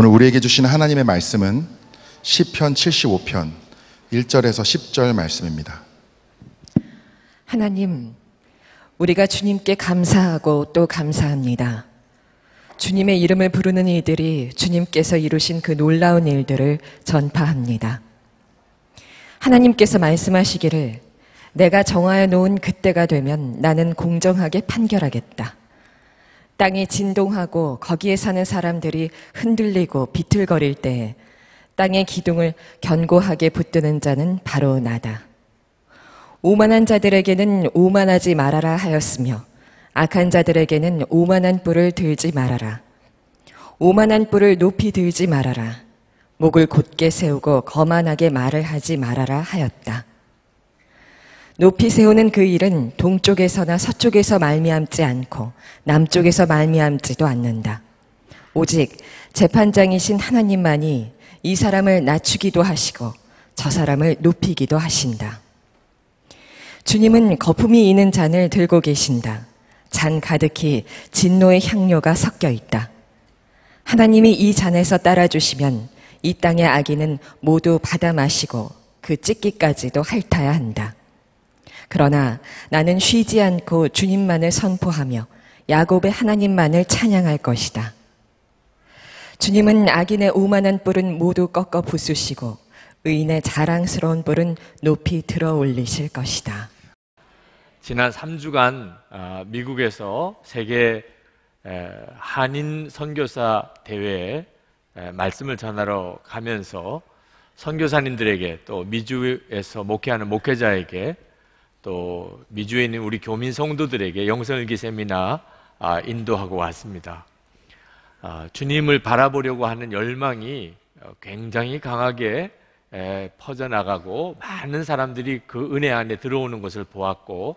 오늘 우리에게 주신 하나님의 말씀은 1 0편 75편 1절에서 10절 말씀입니다. 하나님, 우리가 주님께 감사하고 또 감사합니다. 주님의 이름을 부르는 이들이 주님께서 이루신 그 놀라운 일들을 전파합니다. 하나님께서 말씀하시기를 내가 정하여 놓은 그때가 되면 나는 공정하게 판결하겠다. 땅이 진동하고 거기에 사는 사람들이 흔들리고 비틀거릴 때에 땅의 기둥을 견고하게 붙드는 자는 바로 나다. 오만한 자들에게는 오만하지 말아라 하였으며 악한 자들에게는 오만한 뿔을 들지 말아라. 오만한 뿔을 높이 들지 말아라. 목을 곧게 세우고 거만하게 말을 하지 말아라 하였다. 높이 세우는 그 일은 동쪽에서나 서쪽에서 말미암지 않고 남쪽에서 말미암지도 않는다. 오직 재판장이신 하나님만이 이 사람을 낮추기도 하시고 저 사람을 높이기도 하신다. 주님은 거품이 있는 잔을 들고 계신다. 잔 가득히 진노의 향료가 섞여 있다. 하나님이 이 잔에서 따라주시면 이 땅의 아기는 모두 받아 마시고 그 찢기까지도 핥아야 한다. 그러나 나는 쉬지 않고 주님만을 선포하며 야곱의 하나님만을 찬양할 것이다. 주님은 악인의 오만한 뿔은 모두 꺾어 부수시고 의인의 자랑스러운 뿔은 높이 들어 올리실 것이다. 지난 3주간 아, 미국에서 세계 한인 선교사 대회에 말씀을 전하러 가면서 선교사님들에게 또 미주에서 목회하는 목회자에게 또 미주에 있는 우리 교민 성도들에게 영성일기 세미나 아, 인도하고 왔습니다. 아, 주님을 바라보려고 하는 열망이 어, 굉장히 강하게 퍼져나가고 많은 사람들이 그 은혜 안에 들어오는 것을 보았고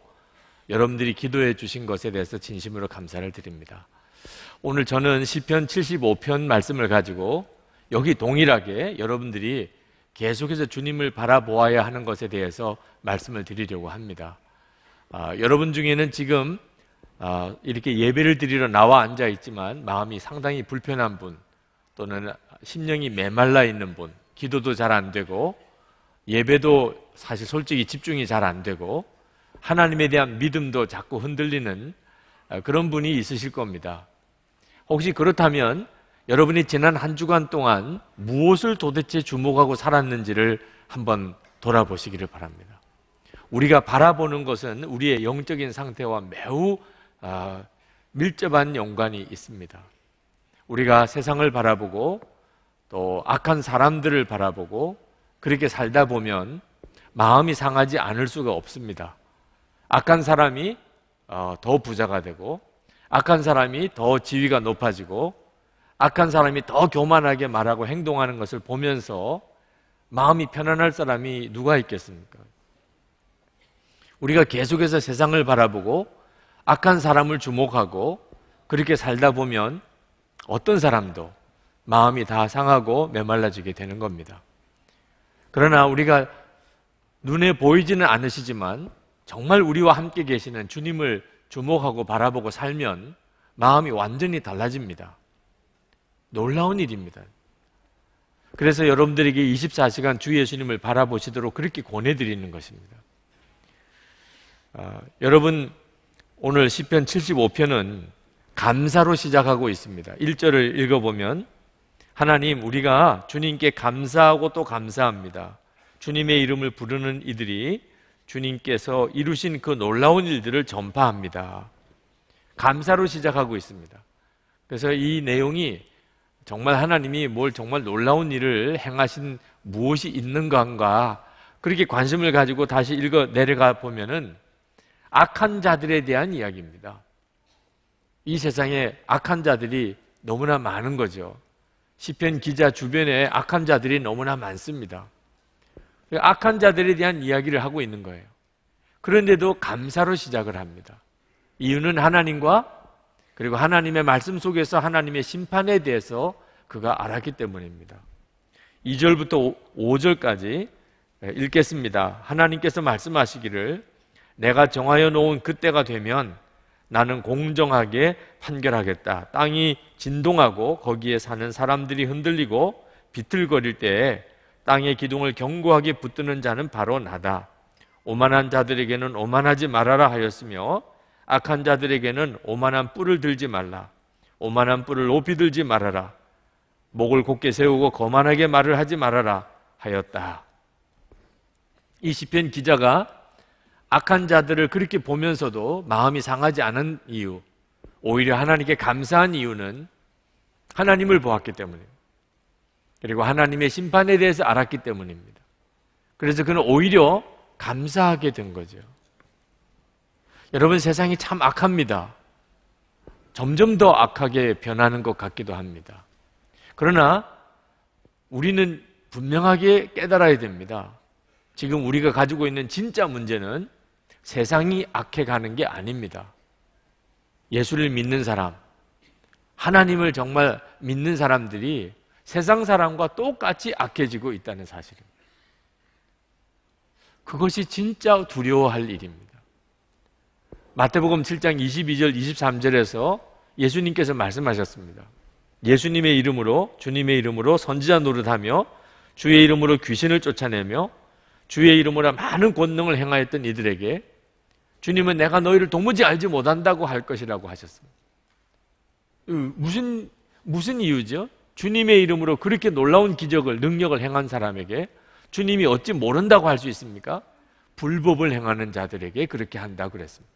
여러분들이 기도해 주신 것에 대해서 진심으로 감사를 드립니다. 오늘 저는 시편 75편 말씀을 가지고 여기 동일하게 여러분들이 계속해서 주님을 바라보아야 하는 것에 대해서 말씀을 드리려고 합니다. 아, 여러분 중에는 지금 아, 이렇게 예배를 드리러 나와 앉아 있지만 마음이 상당히 불편한 분 또는 심령이 메말라 있는 분, 기도도 잘 안 되고 예배도 사실 솔직히 집중이 잘 안 되고 하나님에 대한 믿음도 자꾸 흔들리는 아, 그런 분이 있으실 겁니다. 혹시 그렇다면 여러분이 지난 한 주간 동안 무엇을 도대체 주목하고 살았는지를 한번 돌아보시기를 바랍니다. 우리가 바라보는 것은 우리의 영적인 상태와 매우 아, 밀접한 연관이 있습니다. 우리가 세상을 바라보고 또 악한 사람들을 바라보고 그렇게 살다 보면 마음이 상하지 않을 수가 없습니다. 악한 사람이 어, 더 부자가 되고 악한 사람이 더 지위가 높아지고 악한 사람이 더 교만하게 말하고 행동하는 것을 보면서 마음이 편안할 사람이 누가 있겠습니까? 우리가 계속해서 세상을 바라보고 악한 사람을 주목하고 그렇게 살다 보면 어떤 사람도 마음이 다 상하고 메말라지게 되는 겁니다. 그러나 우리가 눈에 보이지는 않으시지만 정말 우리와 함께 계시는 주님을 주목하고 바라보고 살면 마음이 완전히 달라집니다. 놀라운 일입니다. 그래서 여러분들에게 24시간 주 예수님을 바라보시도록 그렇게 권해드리는 것입니다. 어, 여러분 오늘 시편 75편은 감사로 시작하고 있습니다. 1절을 읽어보면 하나님 우리가 주님께 감사하고 또 감사합니다. 주님의 이름을 부르는 이들이 주님께서 이루신 그 놀라운 일들을 전파합니다. 감사로 시작하고 있습니다. 그래서 이 내용이 정말 하나님이 뭘 정말 놀라운 일을 행하신 무엇이 있는 건가 그렇게 관심을 가지고 다시 읽어 내려가 보면은 악한 자들에 대한 이야기입니다. 이 세상에 악한 자들이 너무나 많은 거죠. 시편 기자 주변에 악한 자들이 너무나 많습니다. 악한 자들에 대한 이야기를 하고 있는 거예요. 그런데도 감사로 시작을 합니다. 이유는 하나님과 그리고 하나님의 말씀 속에서 하나님의 심판에 대해서 그가 알았기 때문입니다. 2절부터 5절까지 예, 읽겠습니다. 하나님께서 말씀하시기를 내가 정하여 놓은 그때가 되면 나는 공정하게 판결하겠다. 땅이 진동하고 거기에 사는 사람들이 흔들리고 비틀거릴 때에 땅의 기둥을 견고하게 붙드는 자는 바로 나다. 오만한 자들에게는 오만하지 말아라 하였으며 악한 자들에게는 오만한 뿔을 들지 말라. 오만한 뿔을 높이 들지 말아라. 목을 곧게 세우고 거만하게 말을 하지 말아라 하였다. 이 시편 기자가 악한 자들을 그렇게 보면서도 마음이 상하지 않은 이유, 오히려 하나님께 감사한 이유는 하나님을 보았기 때문입니다. 그리고 하나님의 심판에 대해서 알았기 때문입니다. 그래서 그는 오히려 감사하게 된 거죠. 여러분 세상이 참 악합니다. 점점 더 악하게 변하는 것 같기도 합니다. 그러나 우리는 분명하게 깨달아야 됩니다. 지금 우리가 가지고 있는 진짜 문제는 세상이 악해 가는 게 아닙니다. 예수를 믿는 사람, 하나님을 정말 믿는 사람들이 세상 사람과 똑같이 악해지고 있다는 사실입니다. 그것이 진짜 두려워할 일입니다. 마태복음 7장 22절 23절에서 예수님께서 말씀하셨습니다. 예수님의 이름으로 주님의 이름으로 선지자 노릇하며 주의 이름으로 귀신을 쫓아내며 주의 이름으로 많은 권능을 행하였던 이들에게 주님은 내가 너희를 도무지 알지 못한다고 할 것이라고 하셨습니다. 무슨 무슨 이유죠? 주님의 이름으로 그렇게 놀라운 기적을 능력을 행한 사람에게 주님이 어찌 모른다고 할 수 있습니까? 불법을 행하는 자들에게 그렇게 한다 그랬습니다.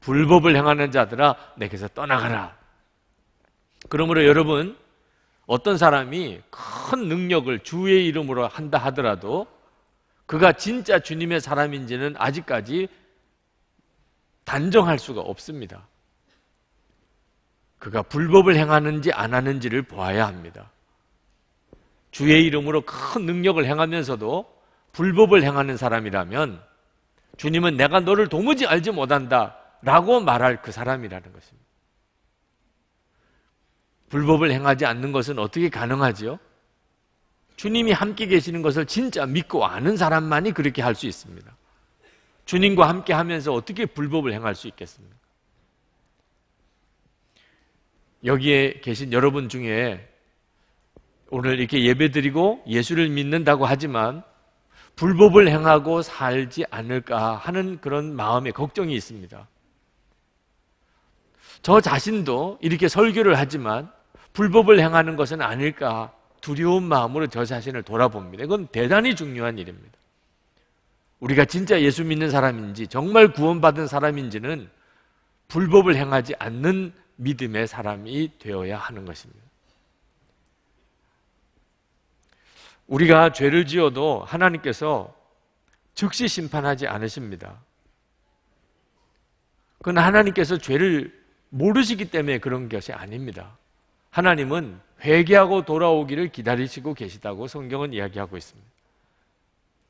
불법을 행하는 자들아 내게서 떠나가라. 그러므로 여러분 어떤 사람이 큰 능력을 주의 이름으로 한다 하더라도 그가 진짜 주님의 사람인지는 아직까지 단정할 수가 없습니다. 그가 불법을 행하는지 안 하는지를 보아야 합니다. 주의 이름으로 큰 능력을 행하면서도 불법을 행하는 사람이라면 주님은 내가 너를 도무지 알지 못한다. 라고 말할 그 사람이라는 것입니다. 불법을 행하지 않는 것은 어떻게 가능하지요? 주님이 함께 계시는 것을 진짜 믿고 아는 사람만이 그렇게 할 수 있습니다. 주님과 함께 하면서 어떻게 불법을 행할 수 있겠습니까? 여기에 계신 여러분 중에 오늘 이렇게 예배 드리고 예수를 믿는다고 하지만 불법을 행하고 살지 않을까 하는 그런 마음의 걱정이 있습니다. 저 자신도 이렇게 설교를 하지만 불법을 행하는 것은 아닐까 두려운 마음으로 저 자신을 돌아봅니다. 이건 대단히 중요한 일입니다. 우리가 진짜 예수 믿는 사람인지 정말 구원받은 사람인지는 불법을 행하지 않는 믿음의 사람이 되어야 하는 것입니다. 우리가 죄를 지어도 하나님께서 즉시 심판하지 않으십니다. 그건 하나님께서 죄를 모르시기 때문에 그런 것이 아닙니다. 하나님은 회개하고 돌아오기를 기다리시고 계시다고 성경은 이야기하고 있습니다.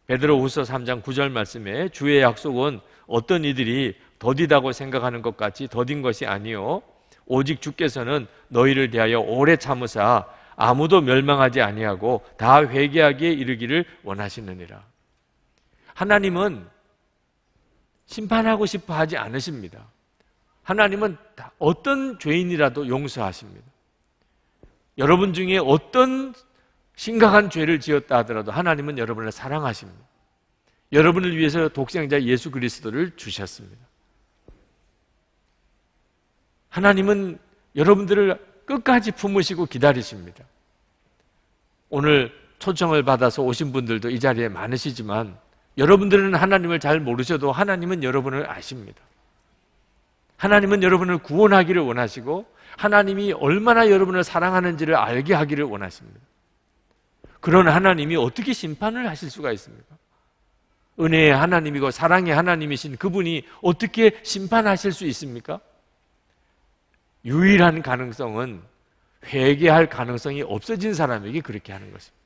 베드로후서 3장 9절 말씀에 주의 약속은 어떤 이들이 더디다고 생각하는 것 같이 더딘 것이 아니요 오직 주께서는 너희를 대하여 오래 참으사 아무도 멸망하지 아니하고 다 회개하기에 이르기를 원하시느니라. 하나님은 심판하고 싶어 하지 않으십니다. 하나님은 어떤 죄인이라도 용서하십니다. 여러분 중에 어떤 심각한 죄를 지었다 하더라도 하나님은 여러분을 사랑하십니다. 여러분을 위해서 독생자 예수 그리스도를 주셨습니다. 하나님은 여러분들을 끝까지 품으시고 기다리십니다. 오늘 초청을 받아서 오신 분들도 이 자리에 많으시지만 여러분들은 하나님을 잘 모르셔도 하나님은 여러분을 아십니다. 하나님은 여러분을 구원하기를 원하시고 하나님이 얼마나 여러분을 사랑하는지를 알게 하기를 원하십니다. 그런 하나님이 어떻게 심판을 하실 수가 있습니까? 은혜의 하나님이고 사랑의 하나님이신 그분이 어떻게 심판하실 수 있습니까? 유일한 가능성은 회개할 가능성이 없어진 사람에게 그렇게 하는 것입니다.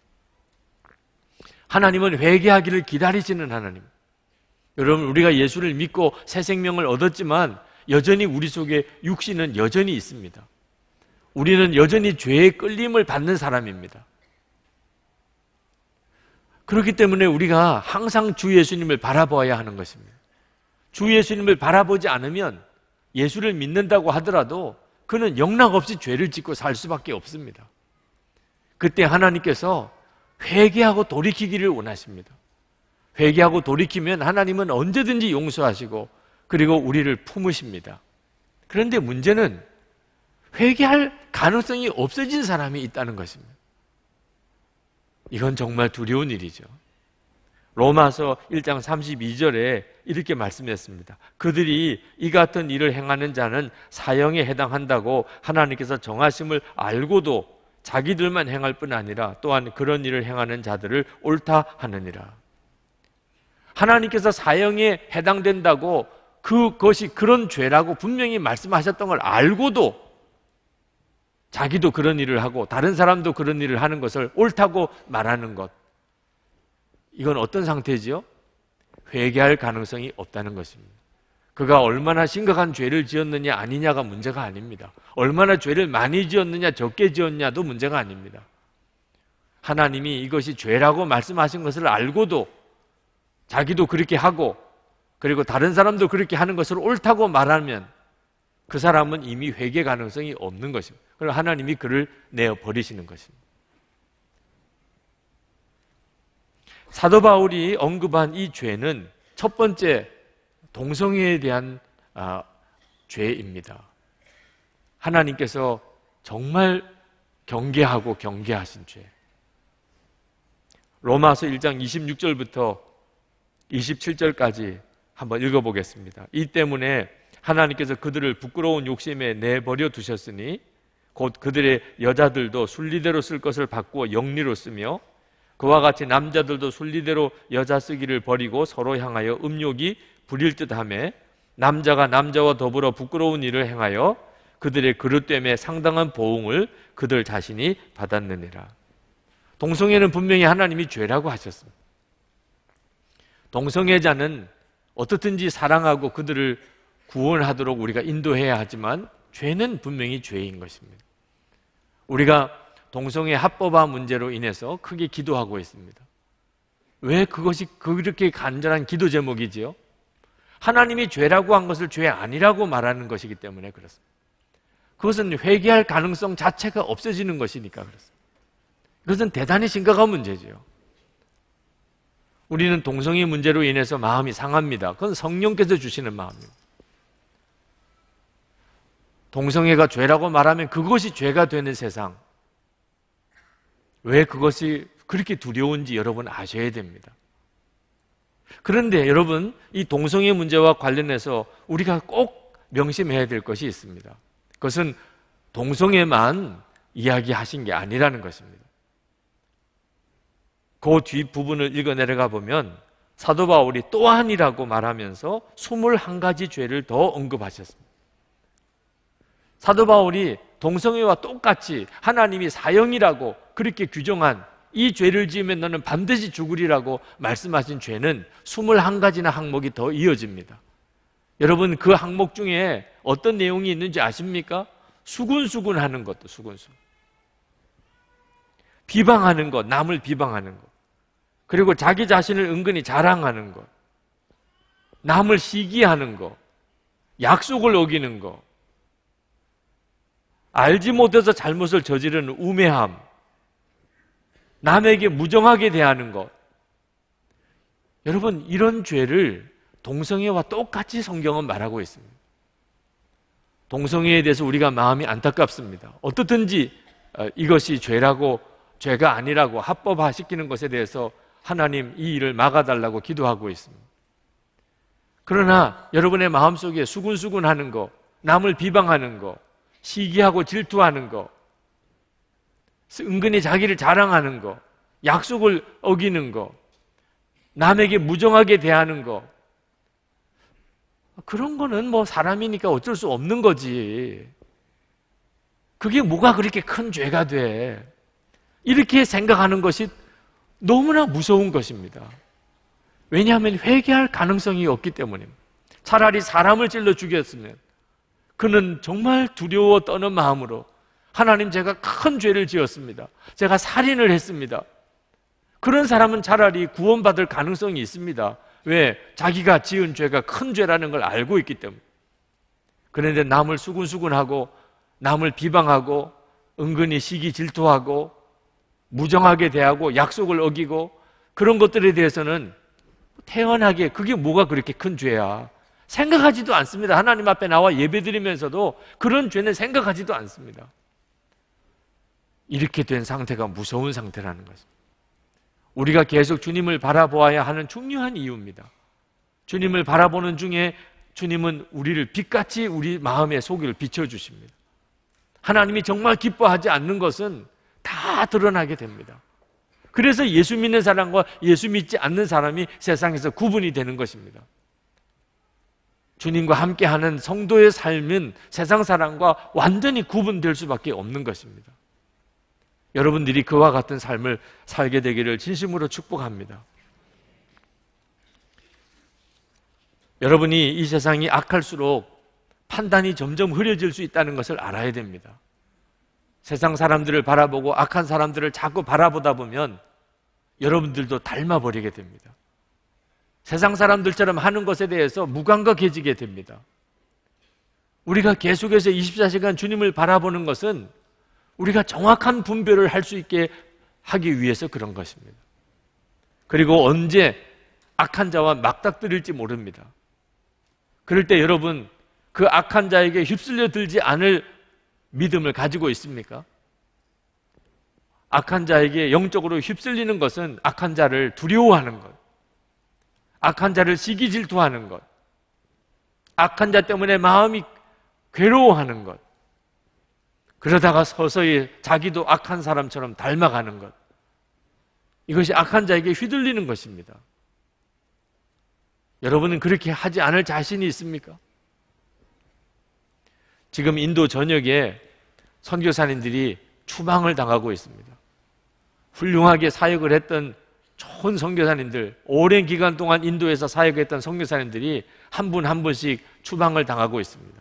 하나님은 회개하기를 기다리시는 하나님. 여러분, 우리가 예수를 믿고 새 생명을 얻었지만 여전히 우리 속에 육신은 여전히 있습니다. 우리는 여전히 죄의 끌림을 받는 사람입니다. 그렇기 때문에 우리가 항상 주 예수님을 바라보아야 하는 것입니다. 주 예수님을 바라보지 않으면 예수를 믿는다고 하더라도 그는 영락 없이 죄를 짓고 살 수밖에 없습니다. 그때 하나님께서 회개하고 돌이키기를 원하십니다. 회개하고 돌이키면 하나님은 언제든지 용서하시고 그리고 우리를 품으십니다. 그런데 문제는 회개할 가능성이 없어진 사람이 있다는 것입니다. 이건 정말 두려운 일이죠. 로마서 1장 32절에 이렇게 말씀했습니다. 그들이 이 같은 일을 행하는 자는 사형에 해당한다고 하나님께서 정하심을 알고도 자기들만 행할 뿐 아니라 또한 그런 일을 행하는 자들을 옳다 하느니라. 하나님께서 사형에 해당된다고 그것이 그런 죄라고 분명히 말씀하셨던 걸 알고도 자기도 그런 일을 하고 다른 사람도 그런 일을 하는 것을 옳다고 말하는 것. 이건 어떤 상태지요? 회개할 가능성이 없다는 것입니다. 그가 얼마나 심각한 죄를 지었느냐 아니냐가 문제가 아닙니다. 얼마나 죄를 많이 지었느냐 적게 지었냐도 문제가 아닙니다. 하나님이 이것이 죄라고 말씀하신 것을 알고도 자기도 그렇게 하고 그리고 다른 사람도 그렇게 하는 것을 옳다고 말하면 그 사람은 이미 회개 가능성이 없는 것입니다. 그리고 하나님이 그를 내어 버리시는 것입니다. 사도 바울이 언급한 이 죄는 첫 번째 동성애에 대한 아, 죄입니다. 하나님께서 정말 경계하고 경계하신 죄. 로마서 1장 26절부터 27절까지 한번 읽어보겠습니다. 이 때문에 하나님께서 그들을 부끄러운 욕심에 내버려 두셨으니 곧 그들의 여자들도 순리대로 쓸 것을 바꾸어 영리로 쓰며 그와 같이 남자들도 순리대로 여자 쓰기를 버리고 서로 향하여 음욕이 부릴 듯함에 남자가 남자와 더불어 부끄러운 일을 행하여 그들의 그릇됨에 상당한 보응을 그들 자신이 받았느니라. 동성애는 분명히 하나님이 죄라고 하셨습니다. 동성애자는 어떻든지 사랑하고 그들을 구원하도록 우리가 인도해야 하지만 죄는 분명히 죄인 것입니다. 우리가 동성애 합법화 문제로 인해서 크게 기도하고 있습니다. 왜 그것이 그렇게 간절한 기도 제목이지요? 하나님이 죄라고 한 것을 죄 아니라고 말하는 것이기 때문에 그렇습니다. 그것은 회개할 가능성 자체가 없어지는 것이니까 그렇습니다. 그것은 대단히 심각한 문제지요. 우리는 동성애 문제로 인해서 마음이 상합니다. 그건 성령께서 주시는 마음입니다. 동성애가 죄라고 말하면 그것이 죄가 되는 세상. 왜 그것이 그렇게 두려운지 여러분 아셔야 됩니다. 그런데 여러분, 이 동성애 문제와 관련해서 우리가 꼭 명심해야 될 것이 있습니다. 그것은 동성애만 이야기하신 게 아니라는 것입니다. 그 뒷부분을 읽어 내려가 보면 사도 바울이 또한이라고 말하면서 21가지 죄를 더 언급하셨습니다. 사도 바울이 동성애와 똑같이 하나님이 사형이라고 그렇게 규정한 이 죄를 지으면 너는 반드시 죽으리라고 말씀하신 죄는 21가지나 항목이 더 이어집니다. 여러분 그 항목 중에 어떤 내용이 있는지 아십니까? 수군수군 하는 것도 수군수군. 비방하는 것, 남을 비방하는 것. 그리고 자기 자신을 은근히 자랑하는 것. 남을 시기하는 것. 약속을 어기는 것. 알지 못해서 잘못을 저지르는 우매함. 남에게 무정하게 대하는 것. 여러분, 이런 죄를 동성애와 똑같이 성경은 말하고 있습니다. 동성애에 대해서 우리가 마음이 안타깝습니다. 어떻든지 어, 이것이 죄라고, 죄가 아니라고 합법화시키는 것에 대해서 하나님 이 일을 막아달라고 기도하고 있습니다. 그러나 여러분의 마음속에 수군수군 하는 거, 남을 비방하는 거, 시기하고 질투하는 거, 은근히 자기를 자랑하는 거, 약속을 어기는 거, 남에게 무정하게 대하는 거, 그런 거는 뭐 사람이니까 어쩔 수 없는 거지. 그게 뭐가 그렇게 큰 죄가 돼. 이렇게 생각하는 것이 너무나 무서운 것입니다. 왜냐하면 회개할 가능성이 없기 때문입니다. 차라리 사람을 찔러 죽였으면 그는 정말 두려워 떠는 마음으로 하나님 제가 큰 죄를 지었습니다. 제가 살인을 했습니다. 그런 사람은 차라리 구원받을 가능성이 있습니다. 왜? 자기가 지은 죄가 큰 죄라는 걸 알고 있기 때문에. 그런데 남을 수군수군하고 남을 비방하고 은근히 시기 질투하고 무정하게 대하고 약속을 어기고 그런 것들에 대해서는 태연하게 그게 뭐가 그렇게 큰 죄야. 생각하지도 않습니다. 하나님 앞에 나와 예배드리면서도 그런 죄는 생각하지도 않습니다. 이렇게 된 상태가 무서운 상태라는 것입니다. 우리가 계속 주님을 바라보아야 하는 중요한 이유입니다. 주님을 바라보는 중에 주님은 우리를 빛같이 우리 마음의 속을 비춰주십니다. 하나님이 정말 기뻐하지 않는 것은 다 드러나게 됩니다. 그래서 예수 믿는 사람과 예수 믿지 않는 사람이 세상에서 구분이 되는 것입니다. 주님과 함께하는 성도의 삶은 세상 사람과 완전히 구분될 수밖에 없는 것입니다. 여러분들이 그와 같은 삶을 살게 되기를 진심으로 축복합니다. 여러분이 이 세상이 악할수록 판단이 점점 흐려질 수 있다는 것을 알아야 됩니다. 세상 사람들을 바라보고 악한 사람들을 자꾸 바라보다 보면 여러분들도 닮아버리게 됩니다. 세상 사람들처럼 하는 것에 대해서 무감각해지게 됩니다. 우리가 계속해서 24시간 주님을 바라보는 것은 우리가 정확한 분별을 할 수 있게 하기 위해서 그런 것입니다. 그리고 언제 악한 자와 막닥뜨릴지 모릅니다. 그럴 때 여러분 그 악한 자에게 휩쓸려 들지 않을 믿음을 가지고 있습니까? 악한 자에게 영적으로 휩쓸리는 것은 악한 자를 두려워하는 것. 악한 자를 시기 질투하는 것. 악한 자 때문에 마음이 괴로워하는 것. 그러다가 서서히 자기도 악한 사람처럼 닮아가는 것. 이것이 악한 자에게 휘둘리는 것입니다. 여러분은 그렇게 하지 않을 자신이 있습니까? 지금 인도 전역에 선교사님들이 추방을 당하고 있습니다. 훌륭하게 사역을 했던 좋은 선교사님들, 오랜 기간 동안 인도에서 사역했던 선교사님들이 한 분한 한 분씩 추방을 당하고 있습니다.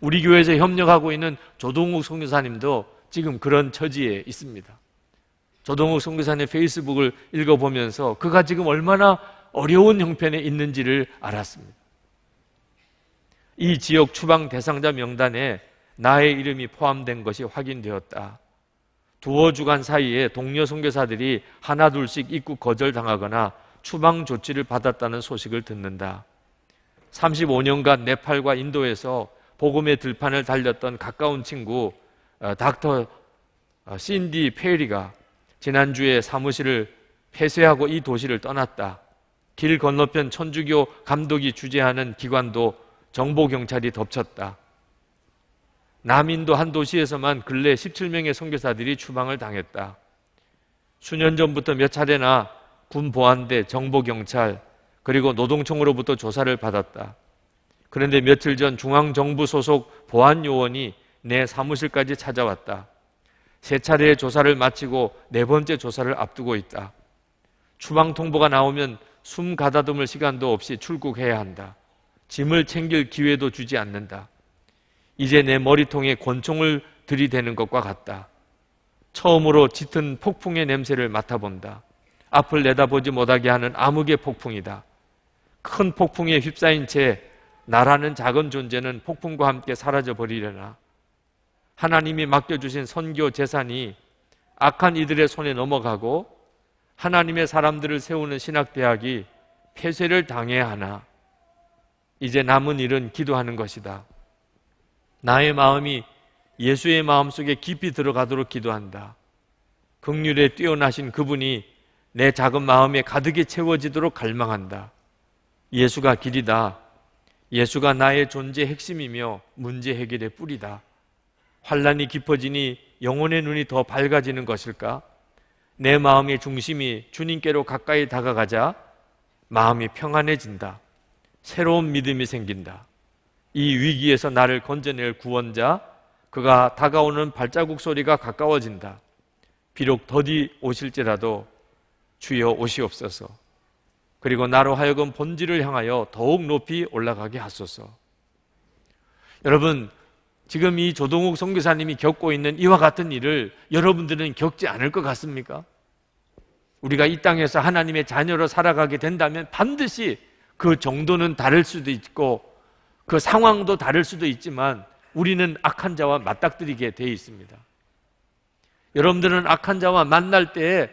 우리 교회에서 협력하고 있는 조동욱 선교사님도 지금 그런 처지에 있습니다. 조동욱 선교사님 페이스북을 읽어보면서 그가 지금 얼마나 어려운 형편에 있는지를 알았습니다. 이 지역 추방 대상자 명단에 나의 이름이 포함된 것이 확인되었다. 두어 주간 사이에 동료 선교사들이 하나둘씩 입국 거절당하거나 추방 조치를 받았다는 소식을 듣는다. 35년간 네팔과 인도에서 복음의 들판을 달렸던 가까운 친구 어, 닥터 어, 신디 페리가 지난주에 사무실을 폐쇄하고 이 도시를 떠났다. 길 건너편 천주교 감독이 주재하는 기관도 정보 경찰이 덮쳤다. 남인도 한 도시에서만 근래 17명의 선교사들이 추방을 당했다. 수년 전부터 몇 차례나 군 보안대, 정보 경찰, 그리고 노동청으로부터 조사를 받았다. 그런데 며칠 전 중앙정부 소속 보안 요원이 내 사무실까지 찾아왔다. 세 차례의 조사를 마치고 네 번째 조사를 앞두고 있다. 추방 통보가 나오면 숨 가다듬을 시간도 없이 출국해야 한다. 짐을 챙길 기회도 주지 않는다. 이제 내 머리통에 권총을 들이대는 것과 같다. 처음으로 짙은 폭풍의 냄새를 맡아본다. 앞을 내다보지 못하게 하는 암흑의 폭풍이다. 큰 폭풍에 휩싸인 채 나라는 작은 존재는 폭풍과 함께 사라져 버리려나. 하나님이 맡겨주신 선교 재산이 악한 이들의 손에 넘어가고 하나님의 사람들을 세우는 신학대학이 폐쇄를 당해야 하나. 이제 남은 일은 기도하는 것이다. 나의 마음이 예수의 마음 속에 깊이 들어가도록 기도한다. 극률에 뛰어나신 그분이 내 작은 마음에 가득히 채워지도록 갈망한다. 예수가 길이다. 예수가 나의 존재 핵심이며 문제 해결의 뿌리다. 환란이 깊어지니 영혼의 눈이 더 밝아지는 것일까? 내 마음의 중심이 주님께로 가까이 다가가자 마음이 평안해진다. 새로운 믿음이 생긴다. 이 위기에서 나를 건져낼 구원자, 그가 다가오는 발자국 소리가 가까워진다. 비록 더디 오실지라도 주여 오시옵소서. 그리고 나로 하여금 본질을 향하여 더욱 높이 올라가게 하소서. 여러분, 지금 이 조동욱 선교사님이 겪고 있는 이와 같은 일을 여러분들은 겪지 않을 것 같습니까? 우리가 이 땅에서 하나님의 자녀로 살아가게 된다면 반드시 그 정도는 다를 수도 있고 그 상황도 다를 수도 있지만 우리는 악한 자와 맞닥뜨리게 되어 있습니다. 여러분들은 악한 자와 만날 때에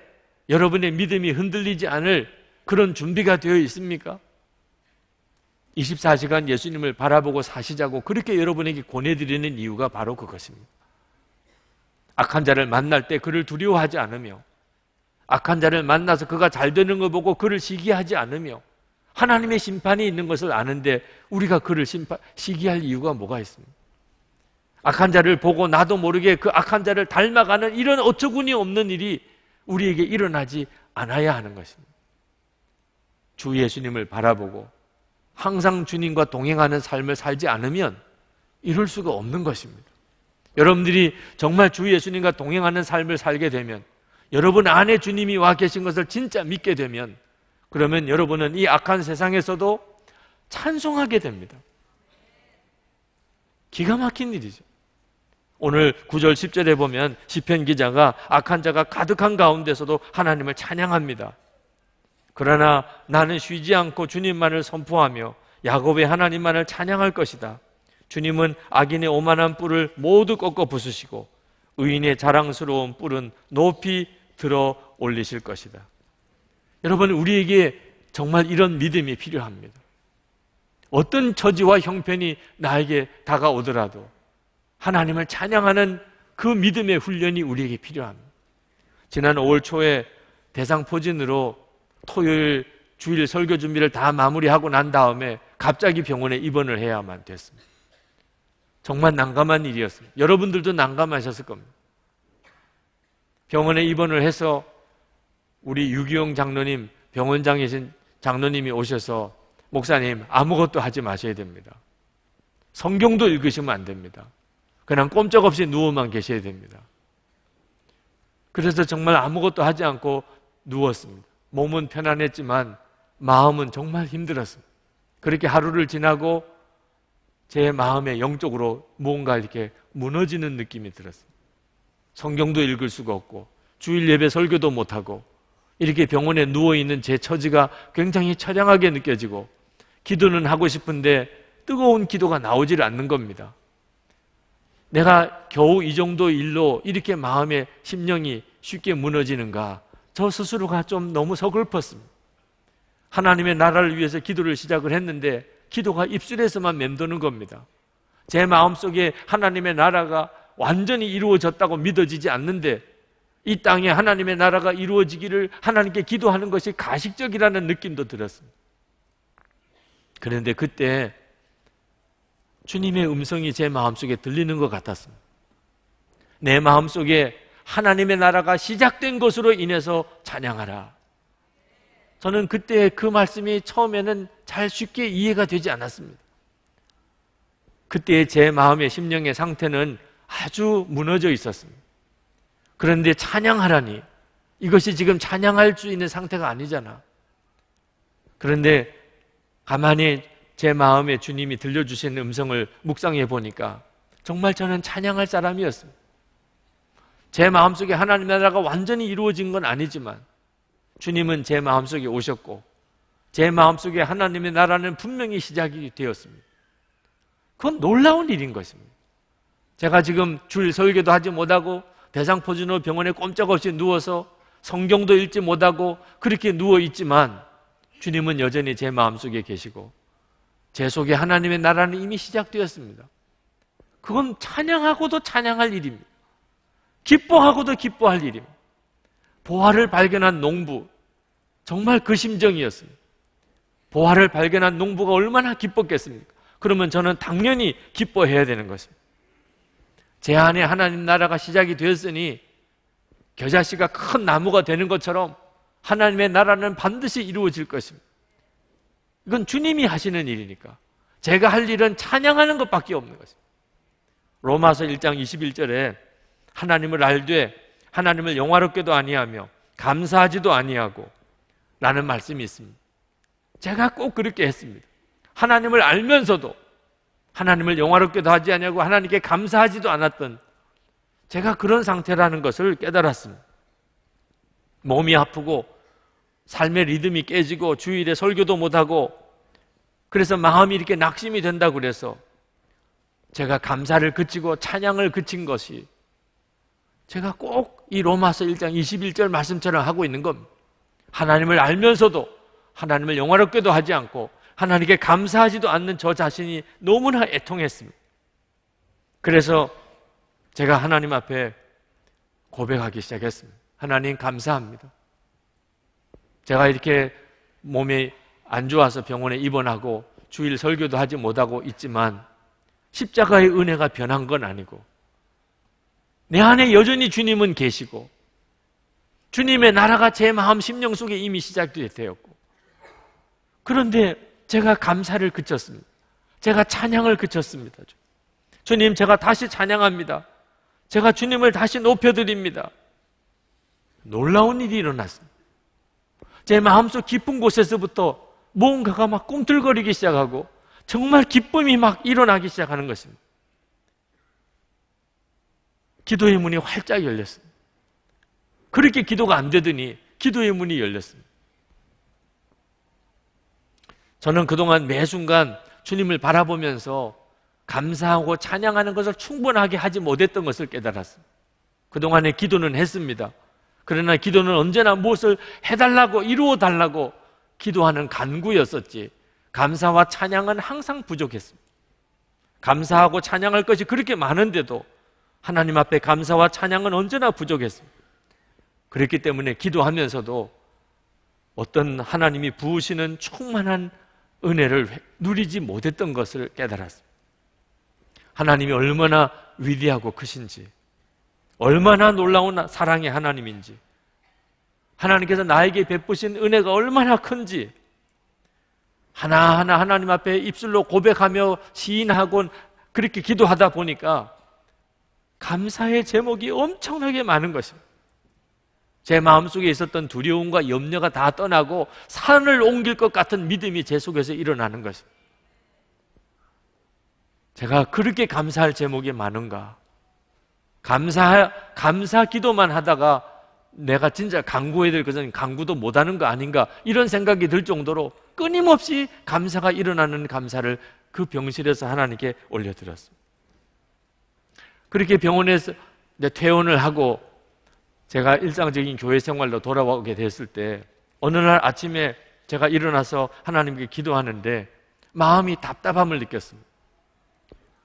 여러분의 믿음이 흔들리지 않을 그런 준비가 되어 있습니까? 24시간 예수님을 바라보고 사시자고 그렇게 여러분에게 권해드리는 이유가 바로 그것입니다. 악한 자를 만날 때 그를 두려워하지 않으며 악한 자를 만나서 그가 잘 되는 거 보고 그를 시기하지 않으며 하나님의 심판이 있는 것을 아는데 우리가 그를 심판, 시기할 이유가 뭐가 있습니까? 악한 자를 보고 나도 모르게 그 악한 자를 닮아가는 이런 어처구니 없는 일이 우리에게 일어나지 않아야 하는 것입니다. 주 예수님을 바라보고 항상 주님과 동행하는 삶을 살지 않으면 이럴 수가 없는 것입니다. 여러분들이 정말 주 예수님과 동행하는 삶을 살게 되면 여러분 안에 주님이 와 계신 것을 진짜 믿게 되면 그러면 여러분은 이 악한 세상에서도 찬송하게 됩니다. 기가 막힌 일이죠. 오늘 9절 10절에 보면 시편 기자가 악한 자가 가득한 가운데서도 하나님을 찬양합니다. 그러나 나는 쉬지 않고 주님만을 선포하며 야곱의 하나님만을 찬양할 것이다. 주님은 악인의 오만한 뿔을 모두 꺾어 부수시고 의인의 자랑스러운 뿔은 높이 들어 올리실 것이다. 여러분 우리에게 정말 이런 믿음이 필요합니다. 어떤 처지와 형편이 나에게 다가오더라도 하나님을 찬양하는 그 믿음의 훈련이 우리에게 필요합니다. 지난 5월 초에 대상포진으로 토요일 주일 설교 준비를 다 마무리하고 난 다음에 갑자기 병원에 입원을 해야만 됐습니다. 정말 난감한 일이었습니다. 여러분들도 난감하셨을 겁니다. 병원에 입원을 해서 우리 유기용 장로님 병원장이신 장로님이 오셔서 목사님 아무것도 하지 마셔야 됩니다. 성경도 읽으시면 안 됩니다. 그냥 꼼짝없이 누워만 계셔야 됩니다. 그래서 정말 아무것도 하지 않고 누웠습니다. 몸은 편안했지만 마음은 정말 힘들었습니다. 그렇게 하루를 지나고 제 마음에 영적으로 무언가 이렇게 무너지는 느낌이 들었습니다. 성경도 읽을 수가 없고 주일 예배 설교도 못하고 이렇게 병원에 누워있는 제 처지가 굉장히 처량하게 느껴지고 기도는 하고 싶은데 뜨거운 기도가 나오질 않는 겁니다. 내가 겨우 이 정도 일로 이렇게 마음의 심령이 쉽게 무너지는가? 저 스스로가 좀 너무 서글펐습니다. 하나님의 나라를 위해서 기도를 시작을 했는데 기도가 입술에서만 맴도는 겁니다. 제 마음 속에 하나님의 나라가 완전히 이루어졌다고 믿어지지 않는데 이 땅에 하나님의 나라가 이루어지기를 하나님께 기도하는 것이 가식적이라는 느낌도 들었습니다. 그런데 그때 주님의 음성이 제 마음속에 들리는 것 같았습니다. 내 마음속에 하나님의 나라가 시작된 것으로 인해서 찬양하라. 저는 그때 그 말씀이 처음에는 잘 쉽게 이해가 되지 않았습니다. 그때 제 마음의 심령의 상태는 아주 무너져 있었습니다. 그런데 찬양하라니. 이것이 지금 찬양할 수 있는 상태가 아니잖아. 그런데 가만히 제 마음에 주님이 들려주신 음성을 묵상해 보니까 정말 저는 찬양할 사람이었습니다. 제 마음속에 하나님 나라가 완전히 이루어진 건 아니지만 주님은 제 마음속에 오셨고 제 마음속에 하나님의 나라는 분명히 시작이 되었습니다. 그건 놀라운 일인 것입니다. 제가 지금 줄 설교도 하지 못하고 대상포진으로 병원에 꼼짝없이 누워서 성경도 읽지 못하고 그렇게 누워 있지만 주님은 여전히 제 마음속에 계시고 제 속에 하나님의 나라는 이미 시작되었습니다. 그건 찬양하고도 찬양할 일입니다. 기뻐하고도 기뻐할 일입니다. 보화를 발견한 농부 정말 그 심정이었습니다. 보화를 발견한 농부가 얼마나 기뻤겠습니까? 그러면 저는 당연히 기뻐해야 되는 것입니다. 제 안에 하나님 나라가 시작이 되었으니 겨자씨가 큰 나무가 되는 것처럼 하나님의 나라는 반드시 이루어질 것입니다. 이건 주님이 하시는 일이니까. 제가 할 일은 찬양하는 것밖에 없는 것입니다. 로마서 1장 21절에 하나님을 알되 하나님을 영화롭게도 아니하며 감사하지도 아니하고 라는 말씀이 있습니다. 제가 꼭 그렇게 했습니다. 하나님을 알면서도 하나님을 영화롭게도 하지 않냐고 하나님께 감사하지도 않았던 제가 그런 상태라는 것을 깨달았습니다. 몸이 아프고 삶의 리듬이 깨지고 주일에 설교도 못하고 그래서 마음이 이렇게 낙심이 된다고 그래서 제가 감사를 그치고 찬양을 그친 것이 제가 꼭 이 로마서 1장 21절 말씀처럼 하고 있는 겁니다. 하나님을 알면서도 하나님을 영화롭게도 하지 않고 하나님께 감사하지도 않는 저 자신이 너무나 애통했습니다. 그래서 제가 하나님 앞에 고백하기 시작했습니다. 하나님 감사합니다. 제가 이렇게 몸이 안 좋아서 병원에 입원하고 주일 설교도 하지 못하고 있지만 십자가의 은혜가 변한 건 아니고 내 안에 여전히 주님은 계시고 주님의 나라가 제 마음 심령 속에 이미 시작되었고 그런데 제가 감사를 그쳤습니다. 제가 찬양을 그쳤습니다. 주님, 제가 다시 찬양합니다. 제가 주님을 다시 높여드립니다. 놀라운 일이 일어났습니다. 제 마음속 깊은 곳에서부터 무언가가 막 꿈틀거리기 시작하고 정말 기쁨이 막 일어나기 시작하는 것입니다. 기도의 문이 활짝 열렸습니다. 그렇게 기도가 안 되더니 기도의 문이 열렸습니다. 저는 그동안 매 순간 주님을 바라보면서 감사하고 찬양하는 것을 충분하게 하지 못했던 것을 깨달았습니다. 그동안의 기도는 했습니다. 그러나 기도는 언제나 무엇을 해달라고 이루어 달라고 기도하는 간구였었지 감사와 찬양은 항상 부족했습니다. 감사하고 찬양할 것이 그렇게 많은데도 하나님 앞에 감사와 찬양은 언제나 부족했습니다. 그렇기 때문에 기도하면서도 어떤 하나님이 부으시는 충만한 은혜를 누리지 못했던 것을 깨달았습니다. 하나님이 얼마나 위대하고 크신지, 얼마나 놀라운 사랑의 하나님인지, 하나님께서 나에게 베푸신 은혜가 얼마나 큰지, 하나하나 하나님 앞에 입술로 고백하며 시인하곤 그렇게 기도하다 보니까 감사의 제목이 엄청나게 많은 것입니다. 제 마음속에 있었던 두려움과 염려가 다 떠나고 산을 옮길 것 같은 믿음이 제 속에서 일어나는 것입니다. 제가 그렇게 감사할 제목이 많은가? 감사, 감사 기도만 하다가 내가 진짜 강구해야 될 것은 강구도 못하는 거 아닌가? 이런 생각이 들 정도로 끊임없이 감사가 일어나는 감사를 그 병실에서 하나님께 올려드렸습니다. 그렇게 병원에서 퇴원을 하고 제가 일상적인 교회 생활로 돌아오게 됐을 때 어느 날 아침에 제가 일어나서 하나님께 기도하는데 마음이 답답함을 느꼈습니다.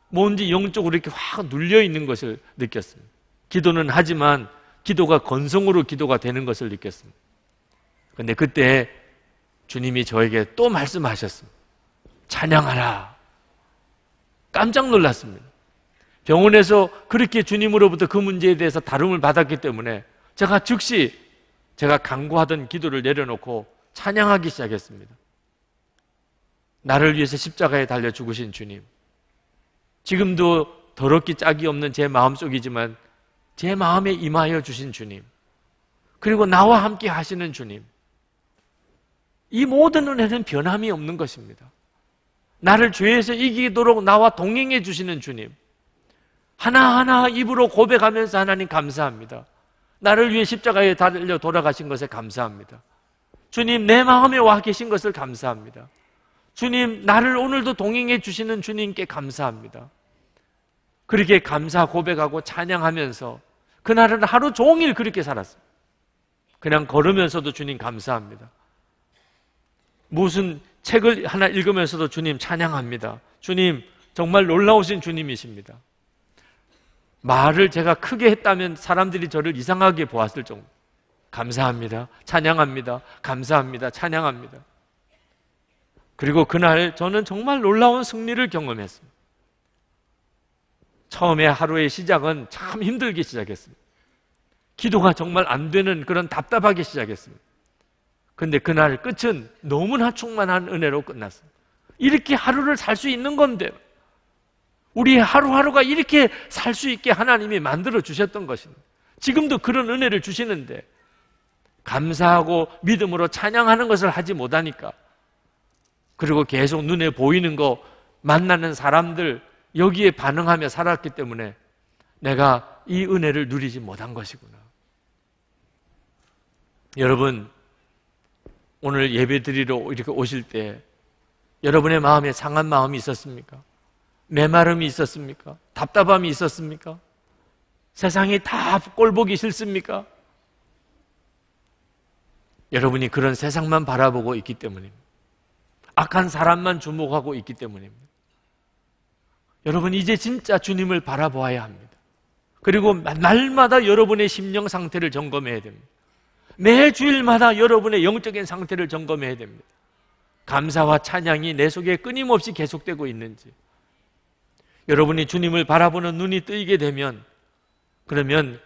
뭔지 영적으로 이렇게 확 눌려 있는 것을 느꼈습니다. 기도는 하지만 기도가 건성으로 기도가 되는 것을 느꼈습니다. 근데 그때 주님이 저에게 또 말씀하셨습니다. 찬양하라. 깜짝 놀랐습니다. 병원에서 그렇게 주님으로부터 그 문제에 대해서 다름을 받았기 때문에 제가 즉시 제가 강구하던 기도를 내려놓고 찬양하기 시작했습니다. 나를 위해서 십자가에 달려 죽으신 주님. 지금도 더럽기 짝이 없는 제 마음속이지만 제 마음에 임하여 주신 주님. 그리고 나와 함께 하시는 주님. 이 모든 은혜는 변함이 없는 것입니다. 나를 죄에서 이기도록 나와 동행해 주시는 주님. 하나하나 입으로 고백하면서 하나님 감사합니다. 나를 위해 십자가에 달려 돌아가신 것에 감사합니다. 주님, 내 마음에 와 계신 것을 감사합니다. 주님, 나를 오늘도 동행해 주시는 주님께 감사합니다. 그렇게 감사 고백하고 찬양하면서 그날은 하루 종일 그렇게 살았습니다 그냥 걸으면서도 주님 감사합니다. 무슨 책을 하나 읽으면서도 주님 찬양합니다. 주님, 정말 놀라우신 주님이십니다. 말을 제가 크게 했다면 사람들이 저를 이상하게 보았을 정도. 감사합니다. 찬양합니다. 감사합니다. 찬양합니다. 그리고 그날 저는 정말 놀라운 승리를 경험했습니다. 처음에 하루의 시작은 참 힘들게 시작했습니다. 기도가 정말 안 되는 그런 답답하게 시작했습니다. 근데 그날 끝은 너무나 충만한 은혜로 끝났습니다. 이렇게 하루를 살 수 있는 건데 우리 하루하루가 이렇게 살 수 있게 하나님이 만들어 주셨던 것입니다. 지금도 그런 은혜를 주시는데 감사하고 믿음으로 찬양하는 것을 하지 못하니까 그리고 계속 눈에 보이는 거 만나는 사람들 여기에 반응하며 살았기 때문에 내가 이 은혜를 누리지 못한 것이구나. 여러분 오늘 예배 드리러 이렇게 오실 때 여러분의 마음에 상한 마음이 있었습니까? 메마름이 있었습니까? 답답함이 있었습니까? 세상이 다 꼴보기 싫습니까? 여러분이 그런 세상만 바라보고 있기 때문입니다. 악한 사람만 주목하고 있기 때문입니다. 여러분, 이제 진짜 주님을 바라보아야 합니다. 그리고 날마다 여러분의 심령 상태를 점검해야 됩니다. 매주일마다 여러분의 영적인 상태를 점검해야 됩니다. 감사와 찬양이 내 속에 끊임없이 계속되고 있는지, 여러분이 주님을 바라보는 눈이 뜨이게 되면 그러면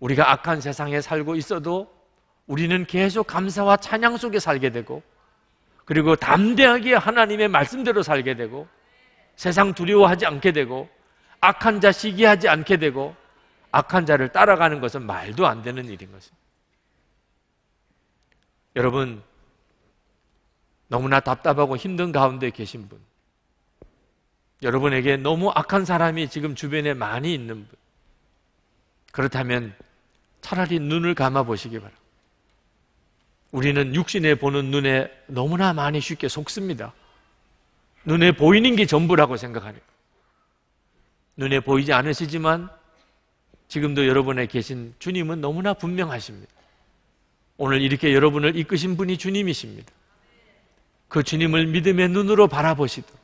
우리가 악한 세상에 살고 있어도 우리는 계속 감사와 찬양 속에 살게 되고 그리고 담대하게 하나님의 말씀대로 살게 되고 세상 두려워하지 않게 되고 악한 자 시기하지 않게 되고 악한 자를 따라가는 것은 말도 안 되는 일인 것입니다. 여러분 너무나 답답하고 힘든 가운데 계신 분 여러분에게 너무 악한 사람이 지금 주변에 많이 있는 분. 그렇다면 차라리 눈을 감아 보시기 바랍니다. 우리는 육신에 보는 눈에 너무나 많이 쉽게 속습니다. 눈에 보이는 게 전부라고 생각하니요 눈에 보이지 않으시지만 지금도 여러분에 계신 주님은 너무나 분명하십니다. 오늘 이렇게 여러분을 이끄신 분이 주님이십니다. 그 주님을 믿음의 눈으로 바라보시도록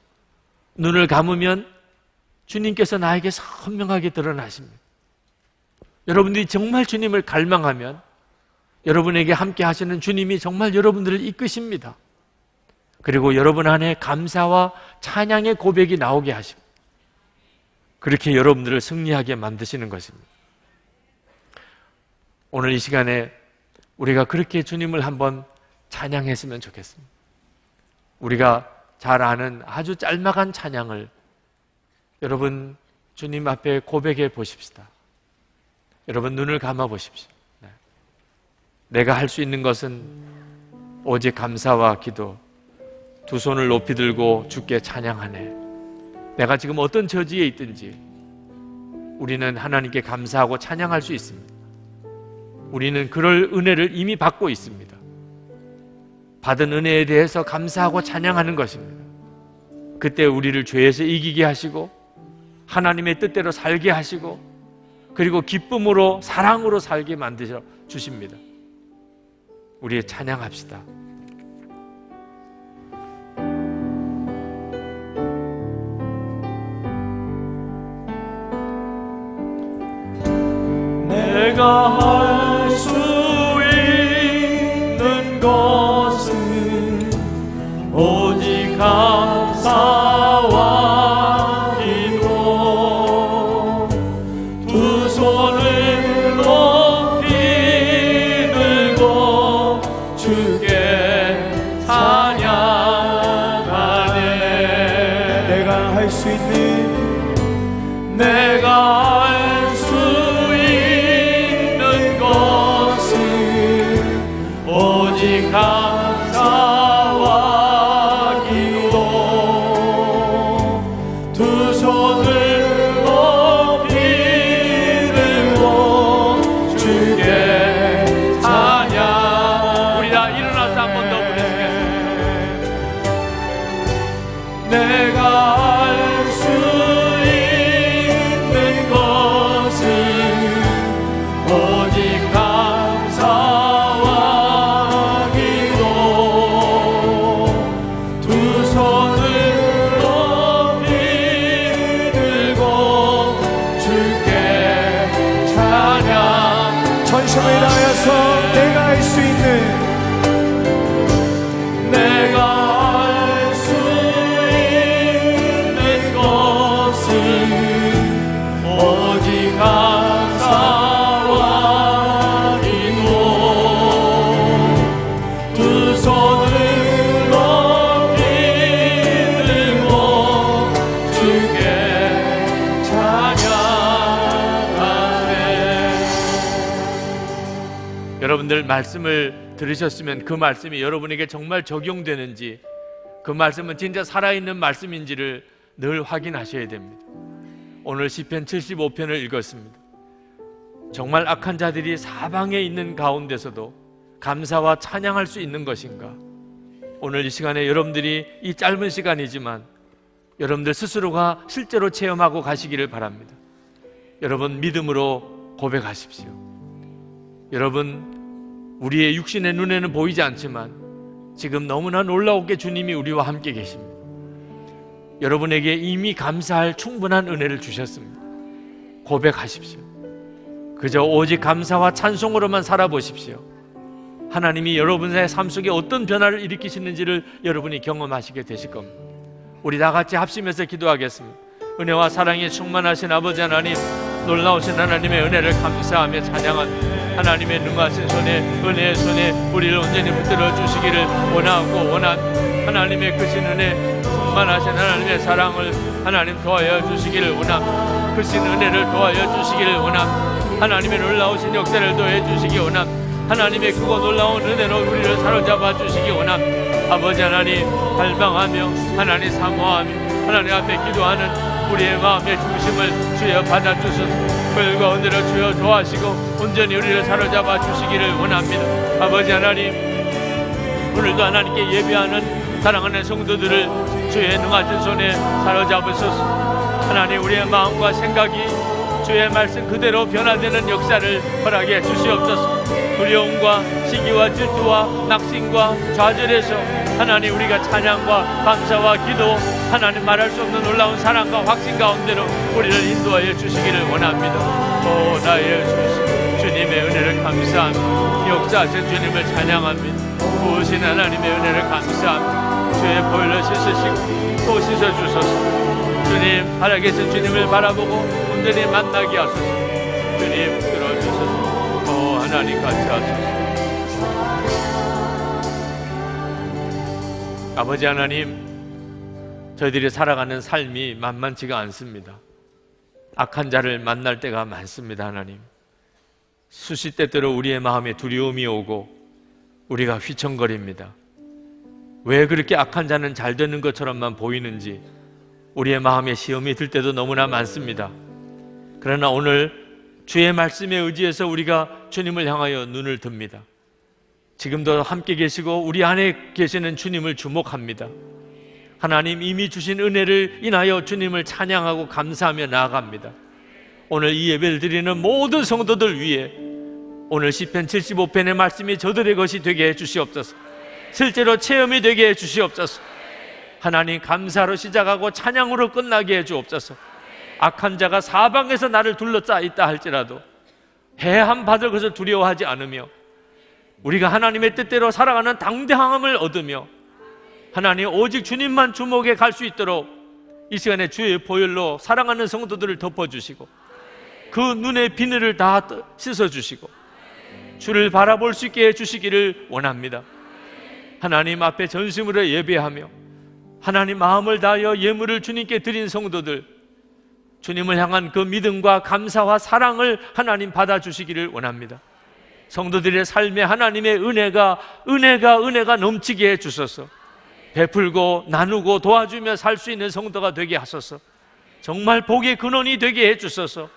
눈을 감으면 주님께서 나에게 선명하게 드러나십니다. 여러분들이 정말 주님을 갈망하면 여러분에게 함께 하시는 주님이 정말 여러분들을 이끄십니다. 그리고 여러분 안에 감사와 찬양의 고백이 나오게 하십니다. 그렇게 여러분들을 승리하게 만드시는 것입니다. 오늘 이 시간에 우리가 그렇게 주님을 한번 찬양했으면 좋겠습니다. 우리가 잘 아는 아주 짤막한 찬양을 여러분 주님 앞에 고백해 보십시다. 여러분 눈을 감아 보십시오. 네. 내가 할 수 있는 것은 오직 감사와 기도, 두 손을 높이 들고 주께 찬양하네. 내가 지금 어떤 처지에 있든지 우리는 하나님께 감사하고 찬양할 수 있습니다. 우리는 그럴 은혜를 이미 받고 있습니다. 받은 은혜에 대해서 감사하고 찬양하는 것입니다. 그때 우리를 죄에서 이기게 하시고 하나님의 뜻대로 살게 하시고 그리고 기쁨으로 사랑으로 살게 만드셔 주십니다. 우리 찬양합시다. 내가 내 말씀을 들으셨으면 그 말씀이 여러분에게 정말 적용되는지 그 말씀은 진짜 살아있는 말씀인지를 늘 확인하셔야 됩니다. 오늘 시편 75편을 읽었습니다. 정말 악한 자들이 사방에 있는 가운데서도 감사와 찬양할 수 있는 것인가? 오늘 이 시간에 여러분들이 이 짧은 시간이지만 여러분들 스스로가 실제로 체험하고 가시기를 바랍니다. 여러분 믿음으로 고백하십시오. 여러분 우리의 육신의 눈에는 보이지 않지만 지금 너무나 놀라웠게 주님이 우리와 함께 계십니다. 여러분에게 이미 감사할 충분한 은혜를 주셨습니다. 고백하십시오. 그저 오직 감사와 찬송으로만 살아보십시오. 하나님이 여러분의 삶 속에 어떤 변화를 일으키시는지를 여러분이 경험하시게 되실 겁니다. 우리 다 같이 합심해서 기도하겠습니다. 은혜와 사랑이 충만하신 아버지 하나님, 놀라우신 하나님의 은혜를 감사하며 찬양합니다. 하나님의 능하신 손에 은혜의 손에 우리를 온전히 붙들어 주시기를 원하고 원한 하나님의 크신 그 은혜 충만하신 하나님의 사랑을 하나님 도하여 주시기를 원함 크신 그 은혜를 도하여 주시기를 원함 하나님의 놀라우신 역사를 도해 주시기 원함 하나님의 크고 놀라운 은혜로 우리를 사로잡아 주시기 원함 아버지 하나님 갈망하며 하나님 사모하며 하나님 앞에 기도하는 우리의 마음의 중심을 주여 받아주소 불과 오늘를 주여 도와시고 온전히 우리를 사로잡아 주시기를 원합니다 아버지 하나님 오늘도 하나님께 예배하는 사랑하는 성도들을 주의 능하신 손에 사로잡으소서 하나님 우리의 마음과 생각이 주의 말씀 그대로 변화되는 역사를 허락해 주시옵소서 두려움과 시기와 질투와 낙심과 좌절에서 하나님 우리가 찬양과 감사와 기도 하나님 말할 수 없는 놀라운 사랑과 확신 가운데로 우리를 인도하여 주시기를 원합니다. 오 나의 주, 주님의 은혜를 감사합니다. 역사하신 주님을 찬양합니다. 구우신 하나님의 은혜를 감사합니다. 주의 보일러 씻으시고 또 씻어주소서. 주님, 살아계신 주님을 바라보고 분들이 만나게 하소서. 주님, 그 하나님 같이 하소서. 아버지 하나님, 저희들이 살아가는 삶이 만만치가 않습니다. 악한 자를 만날 때가 많습니다, 하나님. 수시 때때로 우리의 마음에 두려움이 오고 우리가 휘청거립니다. 왜 그렇게 악한 자는 잘 되는 것처럼만 보이는지 우리의 마음에 시험이 들 때도 너무나 많습니다. 그러나 오늘 주의 말씀에 의지해서 우리가 주님을 향하여 눈을 듭니다. 지금도 함께 계시고 우리 안에 계시는 주님을 주목합니다. 하나님 이미 주신 은혜를 인하여 주님을 찬양하고 감사하며 나아갑니다. 오늘 이 예배를 드리는 모든 성도들 위해 오늘 시편 75편의 말씀이 저들의 것이 되게 해 주시옵소서. 실제로 체험이 되게 해 주시옵소서. 하나님 감사로 시작하고 찬양으로 끝나게 해 주옵소서. 악한 자가 사방에서 나를 둘러싸 있다 할지라도 해함 받을 것을 두려워하지 않으며 우리가 하나님의 뜻대로 살아가는 당대함을 얻으며 하나님 오직 주님만 주목해 갈 수 있도록 이 시간에 주의 보혈로 사랑하는 성도들을 덮어주시고 그 눈의 비늘을 다 씻어주시고 주를 바라볼 수 있게 해주시기를 원합니다 하나님 앞에 전심으로 예배하며 하나님 마음을 다하여 예물을 주님께 드린 성도들 주님을 향한 그 믿음과 감사와 사랑을 하나님 받아주시기를 원합니다. 성도들의 삶에 하나님의 은혜가, 은혜가, 은혜가 넘치게 해주셔서 베풀고 나누고 도와주며 살 수 있는 성도가 되게 하소서 정말 복의 근원이 되게 해주소서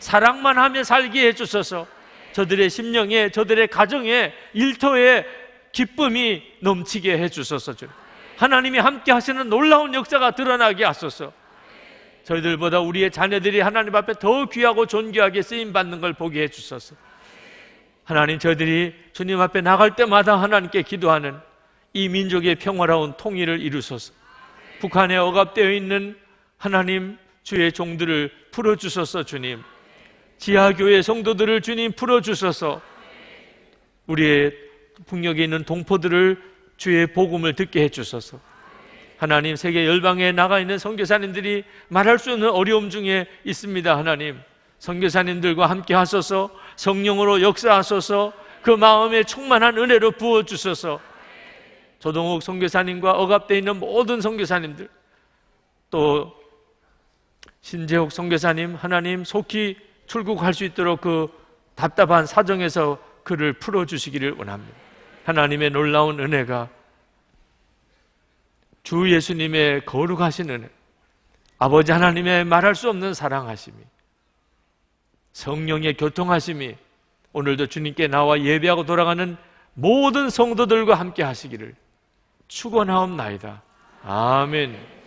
사랑만 하며 살게 해주소서 저들의 심령에, 저들의 가정에, 일터에 기쁨이 넘치게 해주소서 하나님이 함께 하시는 놀라운 역사가 드러나게 하소서 저희들보다 우리의 자녀들이 하나님 앞에 더 귀하고 존귀하게 쓰임 받는 걸 보게 해 주소서. 하나님 저희들이 주님 앞에 나갈 때마다 하나님께 기도하는 이 민족의 평화로운 통일을 이루소서. 북한에 억압되어 있는 하나님 주의 종들을 풀어 주소서 주님. 지하교회 성도들을 주님 풀어 주소서. 우리의 북녘에 있는 동포들을 주의 복음을 듣게 해 주소서. 하나님 세계 열방에 나가 있는 선교사님들이 말할 수 없는 어려움 중에 있습니다. 하나님 선교사님들과 함께 하소서 성령으로 역사하소서 그 마음에 충만한 은혜로 부어 주소서. 조동욱 선교사님과 억압돼 있는 모든 선교사님들 또 신재욱 선교사님 하나님 속히 출국할 수 있도록 그 답답한 사정에서 그를 풀어 주시기를 원합니다. 하나님의 놀라운 은혜가 주 예수님의 거룩하신 은혜, 아버지 하나님의 말할 수 없는 사랑하심이, 성령의 교통하심이 오늘도 주님께 나와 예배하고 돌아가는 모든 성도들과 함께 하시기를 축원하옵나이다. 아멘.